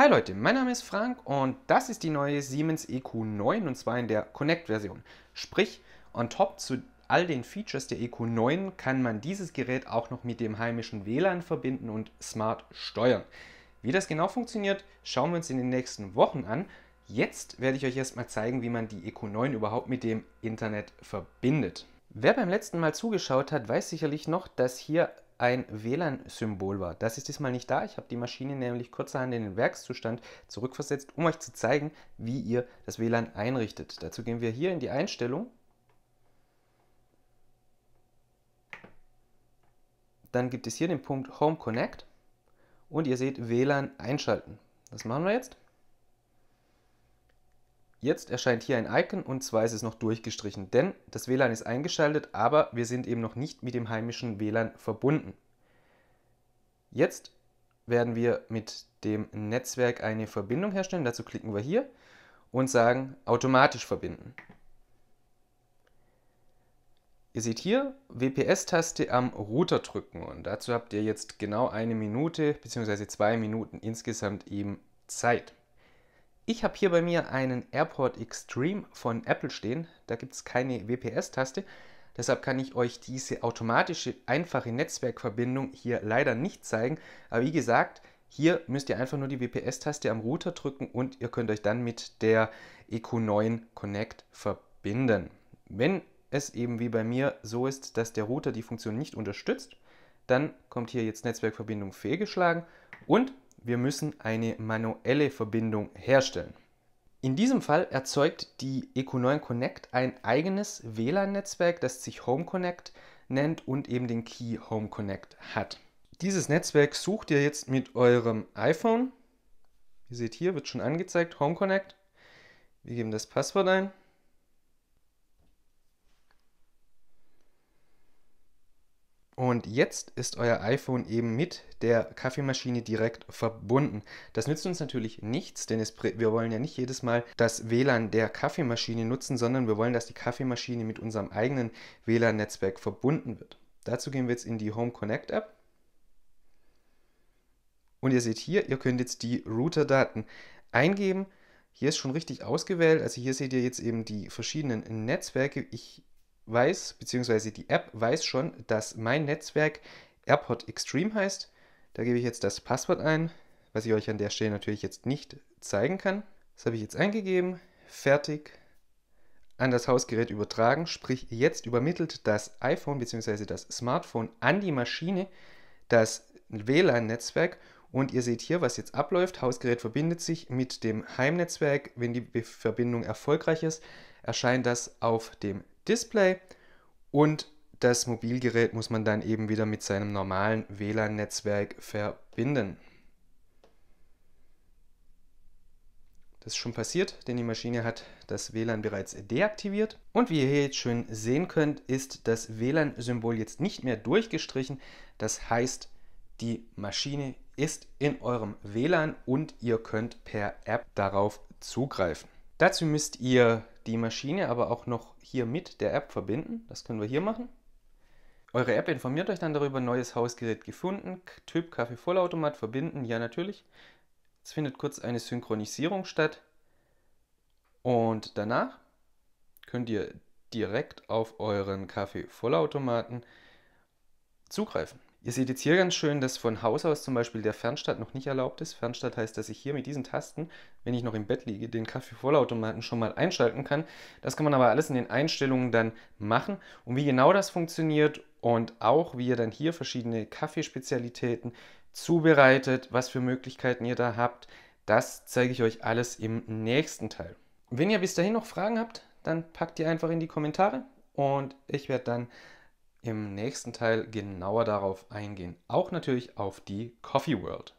Hi Leute, mein Name ist Frank und das ist die neue Siemens EQ9 und zwar in der Connect-Version. Sprich, on top zu all den Features der EQ9 kann man dieses Gerät auch noch mit dem heimischen WLAN verbinden und smart steuern. Wie das genau funktioniert, schauen wir uns in den nächsten Wochen an. Jetzt werde ich euch erstmal zeigen, wie man die EQ9 überhaupt mit dem Internet verbindet. Wer beim letzten Mal zugeschaut hat, weiß sicherlich noch, dass hier ein WLAN-Symbol war. Das ist diesmal nicht da. Ich habe die Maschine nämlich kurzerhand in den Werkszustand zurückversetzt, um euch zu zeigen, wie ihr das WLAN einrichtet. Dazu gehen wir hier in die Einstellung. Dann gibt es hier den Punkt Home Connect und ihr seht WLAN einschalten. Das machen wir jetzt. Jetzt erscheint hier ein Icon und zwar ist es noch durchgestrichen, denn das WLAN ist eingeschaltet, aber wir sind eben noch nicht mit dem heimischen WLAN verbunden. Jetzt werden wir mit dem Netzwerk eine Verbindung herstellen. Dazu klicken wir hier und sagen automatisch verbinden. Ihr seht hier WPS-Taste am Router drücken und dazu habt ihr jetzt genau eine Minute bzw. zwei Minuten insgesamt eben Zeit. Ich habe hier bei mir einen AirPort Extreme von Apple stehen. Da gibt es keine WPS-Taste. Deshalb kann ich euch diese automatische, einfache Netzwerkverbindung hier leider nicht zeigen. Aber wie gesagt, hier müsst ihr einfach nur die WPS-Taste am Router drücken und ihr könnt euch dann mit der EQ9 Connect verbinden. Wenn es eben wie bei mir so ist, dass der Router die Funktion nicht unterstützt, dann kommt hier jetzt Netzwerkverbindung fehlgeschlagen und wir müssen eine manuelle Verbindung herstellen. In diesem Fall erzeugt die EQ9 Connect ein eigenes WLAN-Netzwerk, das sich Home Connect nennt und eben den Key Home Connect hat. Dieses Netzwerk sucht ihr jetzt mit eurem iPhone. Ihr seht hier, wird schon angezeigt, Home Connect. Wir geben das Passwort ein. Und jetzt ist euer iPhone eben mit der Kaffeemaschine direkt verbunden. Das nützt uns natürlich nichts, denn es, wir wollen ja nicht jedes Mal das WLAN der Kaffeemaschine nutzen, sondern wir wollen, dass die Kaffeemaschine mit unserem eigenen WLAN-Netzwerk verbunden wird. Dazu gehen wir jetzt in die Home Connect App. Und ihr seht hier, ihr könnt jetzt die Routerdaten eingeben. Hier ist schon richtig ausgewählt. Also hier seht ihr jetzt eben die verschiedenen Netzwerke. Ich weiß, beziehungsweise die App weiß schon, dass mein Netzwerk AirPod Extreme heißt. Da gebe ich jetzt das Passwort ein, was ich euch an der Stelle natürlich jetzt nicht zeigen kann. Das habe ich jetzt eingegeben. Fertig. An das Hausgerät übertragen, sprich jetzt übermittelt das iPhone bzw. das Smartphone an die Maschine das WLAN-Netzwerk und ihr seht hier, was jetzt abläuft. Hausgerät verbindet sich mit dem Heimnetzwerk. Wenn die Verbindung erfolgreich ist, erscheint das auf dem Display und das Mobilgerät muss man dann eben wieder mit seinem normalen WLAN-Netzwerk verbinden. Das ist schon passiert, denn die Maschine hat das WLAN bereits deaktiviert. Und wie ihr hier jetzt schön sehen könnt, ist das WLAN-Symbol jetzt nicht mehr durchgestrichen. Das heißt, die Maschine ist in eurem WLAN und ihr könnt per App darauf zugreifen. Dazu müsst ihr die Maschine aber auch noch hier mit der App verbinden. Das können wir hier machen. Eure App informiert euch dann darüber, neues Hausgerät gefunden, Typ Kaffee Vollautomat verbinden, ja natürlich. Es findet kurz eine Synchronisierung statt. Und danach könnt ihr direkt auf euren Kaffee Vollautomaten zugreifen. Ihr seht jetzt hier ganz schön, dass von Haus aus zum Beispiel der Fernstart noch nicht erlaubt ist. Fernstart heißt, dass ich hier mit diesen Tasten, wenn ich noch im Bett liege, den Kaffee-Vollautomaten schon mal einschalten kann. Das kann man aber alles in den Einstellungen dann machen. Und wie genau das funktioniert und auch wie ihr dann hier verschiedene Kaffeespezialitäten zubereitet, was für Möglichkeiten ihr da habt, das zeige ich euch alles im nächsten Teil. Wenn ihr bis dahin noch Fragen habt, dann packt die einfach in die Kommentare und ich werde dann im nächsten Teil genauer darauf eingehen. Auch natürlich auf die Coffee World.